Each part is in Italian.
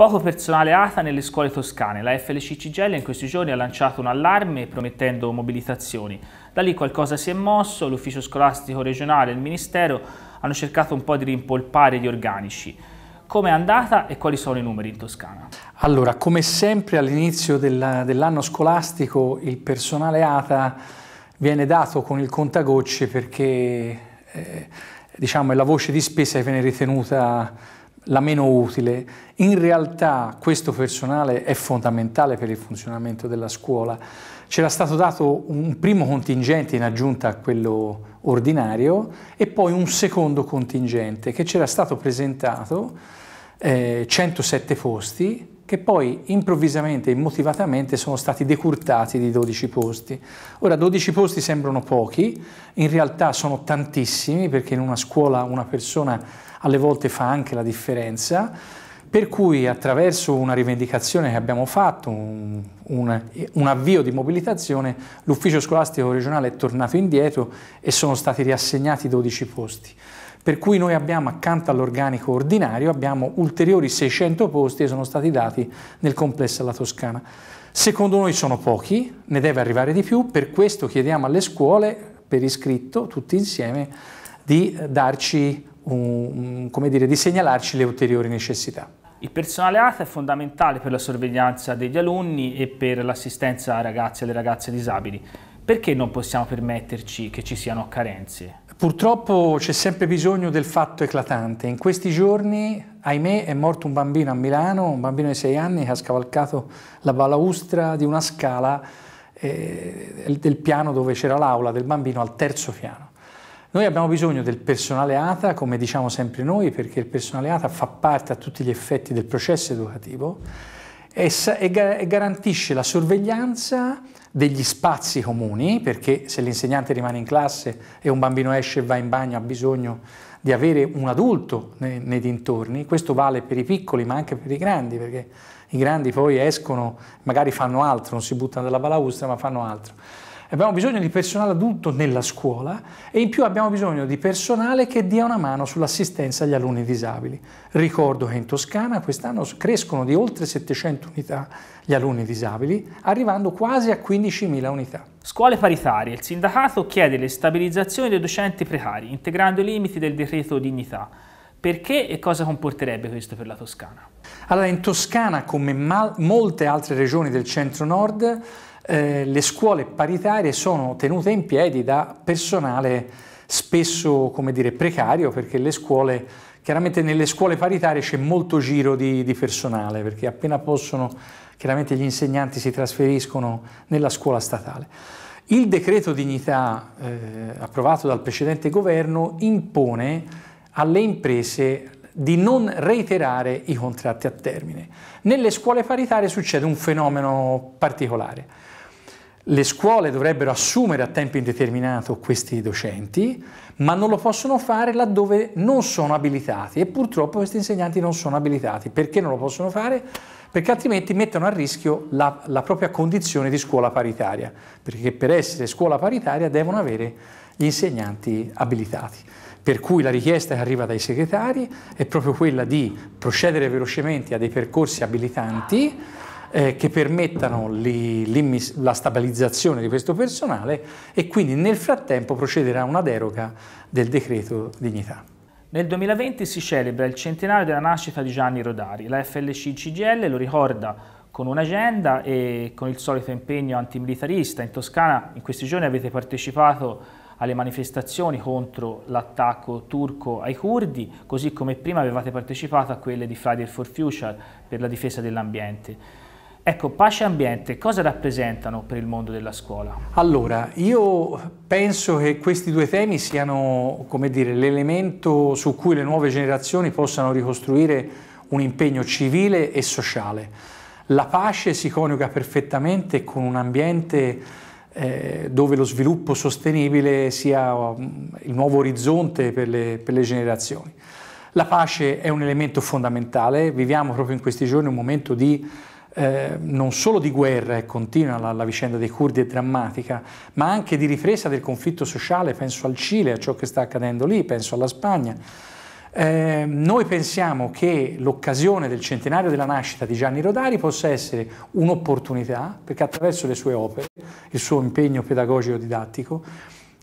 Poco personale ATA nelle scuole toscane. La FLC Cigella in questi giorni ha lanciato un allarme promettendo mobilitazioni. Da lì qualcosa si è mosso, l'ufficio scolastico regionale e il ministero hanno cercato un po' di rimpolpare gli organici. Come è andata e quali sono i numeri in Toscana? Allora, come sempre all'inizio dell'anno dell scolastico il personale ATA viene dato con il contagocce perché eh, diciamo, è la voce di spesa che viene ritenuta la meno utile. In realtà questo personale è fondamentale per il funzionamento della scuola. C'era stato dato un primo contingente in aggiunta a quello ordinario e poi un secondo contingente che c'era stato presentato eh, 107 posti che poi improvvisamente e immotivatamente sono stati decurtati di 12 posti. Ora 12 posti sembrano pochi, in realtà sono tantissimi perché in una scuola una persona alle volte fa anche la differenza per cui attraverso una rivendicazione che abbiamo fatto, un, un, un, avvio di mobilitazione, l'ufficio scolastico regionale è tornato indietro e sono stati riassegnati 12 posti. Per cui noi abbiamo accanto all'organico ordinario abbiamo ulteriori 600 posti che sono stati dati nel complesso alla Toscana. Secondo noi sono pochi, ne deve arrivare di più, per questo chiediamo alle scuole per iscritto, tutti insieme, di darci un, come dire, di segnalarci le ulteriori necessità. Il personale ATA è fondamentale per la sorveglianza degli alunni e per l'assistenza ai ragazzi e alle ragazze disabili. Perché non possiamo permetterci che ci siano carenze? Purtroppo c'è sempre bisogno del fatto eclatante. In questi giorni, ahimè, è morto un bambino a Milano, un bambino di 6 anni che ha scavalcato la balaustra di una scala eh, del piano dove c'era l'aula del bambino al terzo piano. Noi abbiamo bisogno del personale ATA, come diciamo sempre noi, perché il personale ATA fa parte a tutti gli effetti del processo educativo e, e garantisce la sorveglianza degli spazi comuni, perché se l'insegnante rimane in classe e un bambino esce e va in bagno ha bisogno di avere un adulto nei, nei, dintorni, questo vale per i piccoli ma anche per i grandi, perché i grandi poi escono, magari fanno altro, non si buttano dalla balaustra ma fanno altro. Abbiamo bisogno di personale adulto nella scuola e in più abbiamo bisogno di personale che dia una mano sull'assistenza agli alunni disabili. Ricordo che in Toscana quest'anno crescono di oltre 700 unità gli alunni disabili, arrivando quasi a 15.000 unità. Scuole paritarie. Il sindacato chiede le stabilizzazioni dei docenti precari, integrando i limiti del decreto dignità. Perché e cosa comporterebbe questo per la Toscana? Allora, in Toscana, come molte altre regioni del centro-nord, eh, le scuole paritarie sono tenute in piedi da personale spesso come dire, precario perché le scuole Chiaramente nelle scuole paritarie c'è molto giro di, di, personale perché appena possono, chiaramente gli insegnanti si trasferiscono nella scuola statale. Il decreto dignità eh, approvato dal precedente governo impone alle imprese di non reiterare i contratti a termine. Nelle scuole paritarie succede un fenomeno particolare. Le scuole dovrebbero assumere a tempo indeterminato questi docenti, ma non lo possono fare laddove non sono abilitati e purtroppo questi insegnanti non sono abilitati. Perché non lo possono fare? Perché altrimenti mettono a rischio la, la propria condizione di scuola paritaria, perché per essere scuola paritaria devono avere gli insegnanti abilitati. Per cui la richiesta che arriva dai segretari è proprio quella di procedere velocemente a dei percorsi abilitanti eh, che permettano li, la stabilizzazione di questo personale e quindi nel frattempo procederà una deroga del decreto dignità. Nel 2020 si celebra il centenario della nascita di Gianni Rodari. La FLC CGL lo ricorda con un'agenda e con il solito impegno antimilitarista. In Toscana in questi giorni avete partecipato alle manifestazioni contro l'attacco turco ai curdi, così come prima avevate partecipato a quelle di Friday for Future per la difesa dell'ambiente. Ecco, pace e ambiente cosa rappresentano per il mondo della scuola? Allora, io penso che questi due temi siano, come dire, l'elemento su cui le nuove generazioni possano ricostruire un impegno civile e sociale. La pace si coniuga perfettamente con un ambiente eh, dove lo sviluppo sostenibile sia mm, il nuovo orizzonte per le, per le generazioni. La pace è un elemento fondamentale, viviamo proprio in questi giorni un momento di eh, non solo di guerra, e eh, continua la, la vicenda dei curdi è drammatica, ma anche di ripresa del conflitto sociale, penso al Cile, a ciò che sta accadendo lì, penso alla Spagna. Eh, noi pensiamo che l'occasione del centenario della nascita di Gianni Rodari possa essere un'opportunità, perché attraverso le sue opere, il suo impegno pedagogico-didattico,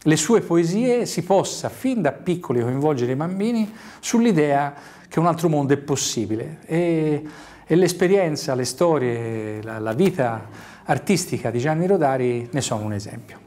le sue poesie si possa fin da piccoli coinvolgere i bambini sull'idea che un altro mondo è possibile. E e l'esperienza, le storie, la, la vita artistica di Gianni Rodari ne sono un esempio.